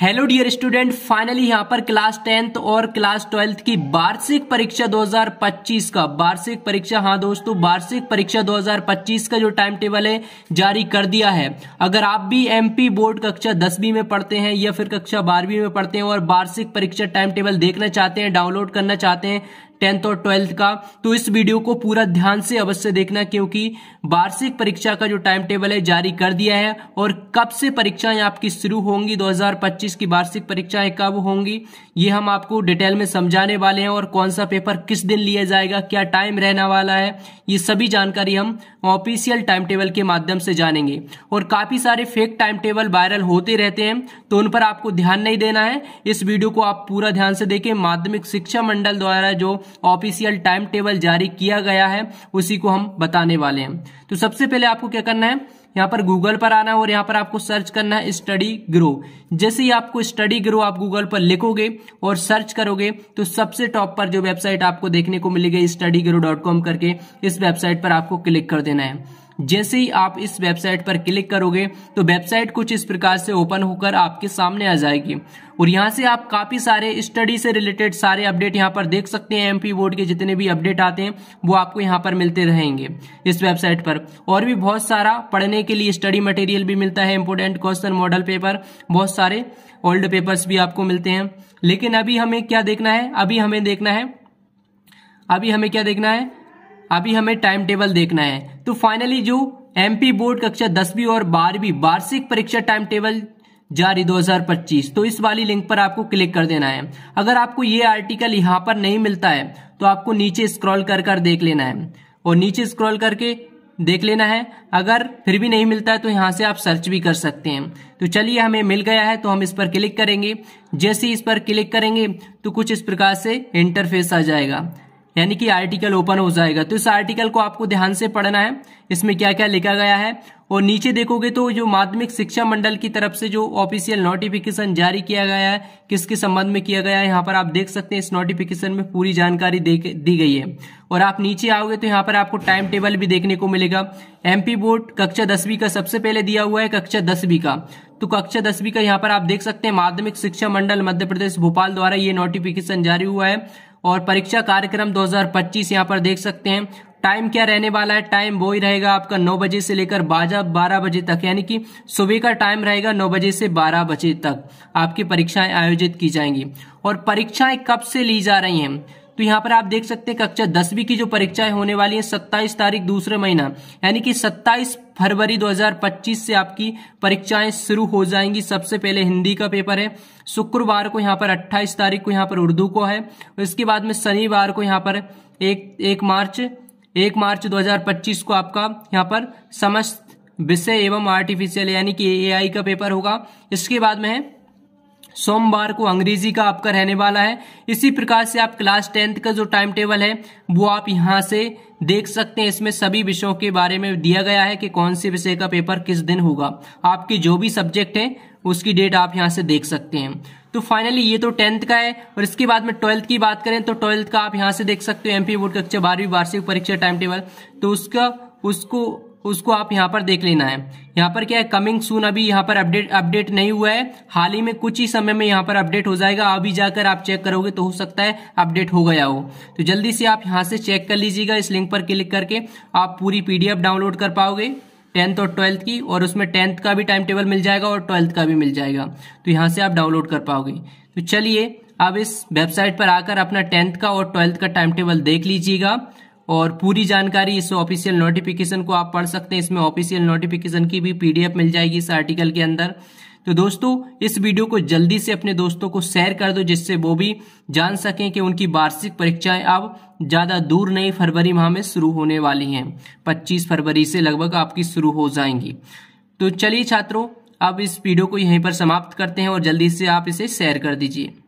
hello dear student finally यहाँ पर class tenth और क्लास ट्वेल्थ की वार्षिक परीक्षा 2025 का वार्षिक परीक्षा हाँ दोस्तों वार्षिक परीक्षा 2025 का जो टाइम टेबल है जारी कर दिया है अगर आप भी एमपी बोर्ड कक्षा दसवीं में पढ़ते हैं या फिर कक्षा बारहवीं में पढ़ते हैं और वार्षिक परीक्षा टाइम टेबल देखना चाहते हैं डाउनलोड करना चाहते हैं टेंथ और ट्वेल्थ का तो इस वीडियो को पूरा ध्यान से अवश्य देखना क्योंकि वार्षिक परीक्षा का जो टाइम टेबल है जारी कर दिया है और कब से परीक्षाएं आपकी शुरू होंगी 2025 की वार्षिक परीक्षाएं कब होंगी ये हम आपको डिटेल में समझाने वाले हैं और कौन सा पेपर किस दिन लिया जाएगा क्या टाइम रहने वाला है ये सभी जानकारी हम ऑफिशियल टाइम टेबल के माध्यम से जानेंगे और काफी सारे फेक टाइम टेबल वायरल होते रहते हैं तो उन पर आपको ध्यान नहीं देना है इस वीडियो को आप पूरा ध्यान से देखें माध्यमिक शिक्षा मंडल द्वारा जो ऑफिशियल टाइम टेबल जारी किया गया है उसी को हम बताने वाले हैं तो सबसे पहले आपको क्या करना है यहाँ पर गूगल पर आना है और यहाँ पर आपको सर्च करना है स्टडी ग्रो जैसे ही आपको स्टडी ग्रो आप गूगल पर लिखोगे और सर्च करोगे तो सबसे टॉप पर जो वेबसाइट आपको देखने को मिलेगी स्टडी ग्रो डॉट कॉम करके इस वेबसाइट पर आपको क्लिक कर देना है जैसे ही आप इस वेबसाइट पर क्लिक करोगे तो वेबसाइट कुछ इस प्रकार से ओपन होकर आपके सामने आ जाएगी और यहाँ से आप काफ़ी सारे स्टडी से रिलेटेड सारे अपडेट यहाँ पर देख सकते हैं एमपी बोर्ड के जितने भी अपडेट आते हैं वो आपको यहाँ पर मिलते रहेंगे इस वेबसाइट पर और भी बहुत सारा पढ़ने के लिए स्टडी मटेरियल भी मिलता है इंपोर्टेंट क्वेश्चन मॉडल पेपर बहुत सारे ओल्ड पेपर्स भी आपको मिलते हैं लेकिन अभी हमें क्या देखना है अभी हमें देखना है अभी हमें क्या देखना है अभी हमें टाइम टेबल देखना है तो फाइनली जो एमपी बोर्ड कक्षा दसवीं और बारहवीं वार्षिक परीक्षा टाइम टेबल जारी 2025 तो इस वाली लिंक पर आपको क्लिक कर देना है अगर आपको ये आर्टिकल यहाँ पर नहीं मिलता है तो आपको नीचे स्क्रॉल कर कर देख लेना है और नीचे स्क्रॉल करके देख लेना है अगर फिर भी नहीं मिलता है तो यहाँ से आप सर्च भी कर सकते हैं तो चलिए हमें मिल गया है तो हम इस पर क्लिक करेंगे जैसे इस पर क्लिक करेंगे तो कुछ इस प्रकार से इंटरफेस आ जाएगा यानी कि आर्टिकल ओपन हो जाएगा तो इस आर्टिकल को आपको ध्यान से पढ़ना है इसमें क्या क्या लिखा गया है और नीचे देखोगे तो जो माध्यमिक शिक्षा मंडल की तरफ से जो ऑफिशियल नोटिफिकेशन जारी किया गया है किसके संबंध में किया गया है यहाँ पर आप देख सकते हैं इस नोटिफिकेशन में पूरी जानकारी दी गई है और आप नीचे आओगे तो यहाँ पर आपको टाइम टेबल भी देखने को मिलेगा एमपी बोर्ड कक्षा दसवीं का सबसे पहले दिया हुआ है कक्षा दसवीं का तो कक्षा दसवीं का यहाँ पर आप देख सकते हैं माध्यमिक शिक्षा मंडल मध्य प्रदेश भोपाल द्वारा ये नोटिफिकेशन जारी हुआ है और परीक्षा कार्यक्रम 2025 यहाँ पर देख सकते हैं टाइम क्या रहने वाला है टाइम वो ही रहेगा आपका नौ बजे से लेकर बाजा बारह बजे तक यानी कि सुबह का टाइम रहेगा नौ बजे से बारह बजे तक आपकी परीक्षाएं आयोजित की जाएंगी और परीक्षाएं कब से ली जा रही हैं तो यहाँ पर आप देख सकते हैं कक्षा दसवीं की जो परीक्षाएं होने वाली है सत्ताईस तारीख दूसरे महीना यानी कि सत्ताईस फरवरी 2025 से आपकी परीक्षाएं शुरू हो जाएंगी सबसे पहले हिंदी का पेपर है शुक्रवार को यहाँ पर 28 तारीख को यहाँ पर उर्दू को है इसके बाद में शनिवार को यहाँ पर एक एक मार्च एक मार्च 2025 को आपका यहाँ पर समस्त विषय एवं आर्टिफिशियल यानी कि एआई का पेपर होगा इसके बाद में है सोमवार को अंग्रेजी का आपका रहने वाला है इसी प्रकार से आप क्लास टेंथ का जो टाइम टेबल है वो आप यहाँ से देख सकते हैं इसमें सभी विषयों के बारे में दिया गया है कि कौन से विषय का पेपर किस दिन होगा आपके जो भी सब्जेक्ट है उसकी डेट आप यहाँ से देख सकते हैं तो फाइनली ये तो टेंथ का है और इसके बाद में ट्वेल्थ की बात करें तो ट्वेल्थ का आप यहाँ से देख सकते हो एमपी बोर्ड कक्षा बारहवीं वार्षिक परीक्षा टाइम टेबल तो उसका उसको उसको आप यहाँ पर देख लेना है यहाँ पर क्या है कमिंग सून अभी यहाँ पर अपडेट अपडेट नहीं हुआ है हाल ही में कुछ ही समय में यहाँ पर अपडेट हो जाएगा अभी जाकर आप चेक करोगे तो हो सकता है अपडेट हो गया हो तो जल्दी से आप यहाँ से चेक कर लीजिएगा इस लिंक पर क्लिक करके आप पूरी पीडीएफ डाउनलोड कर पाओगे टेंथ और ट्वेल्थ की और उसमें टेंथ का भी टाइम टेबल मिल जाएगा और ट्वेल्थ का भी मिल जाएगा तो यहाँ से आप डाउनलोड कर पाओगे तो चलिए आप इस वेबसाइट पर आकर अपना टेंथ का और ट्वेल्थ का टाइम टेबल देख लीजिएगा और पूरी जानकारी इस ऑफिशियल नोटिफिकेशन को आप पढ़ सकते हैं इसमें ऑफिशियल नोटिफिकेशन की भी पीडीएफ मिल जाएगी इस आर्टिकल के अंदर तो दोस्तों इस वीडियो को जल्दी से अपने दोस्तों को शेयर कर दो जिससे वो भी जान सकें कि उनकी वार्षिक परीक्षाएं अब ज़्यादा दूर नहीं फरवरी माह में शुरू होने वाली हैं 25 फरवरी से लगभग आपकी शुरू हो जाएंगी तो चलिए छात्रों अब इस वीडियो को यहीं पर समाप्त करते हैं और जल्दी से आप इसे शेयर कर दीजिए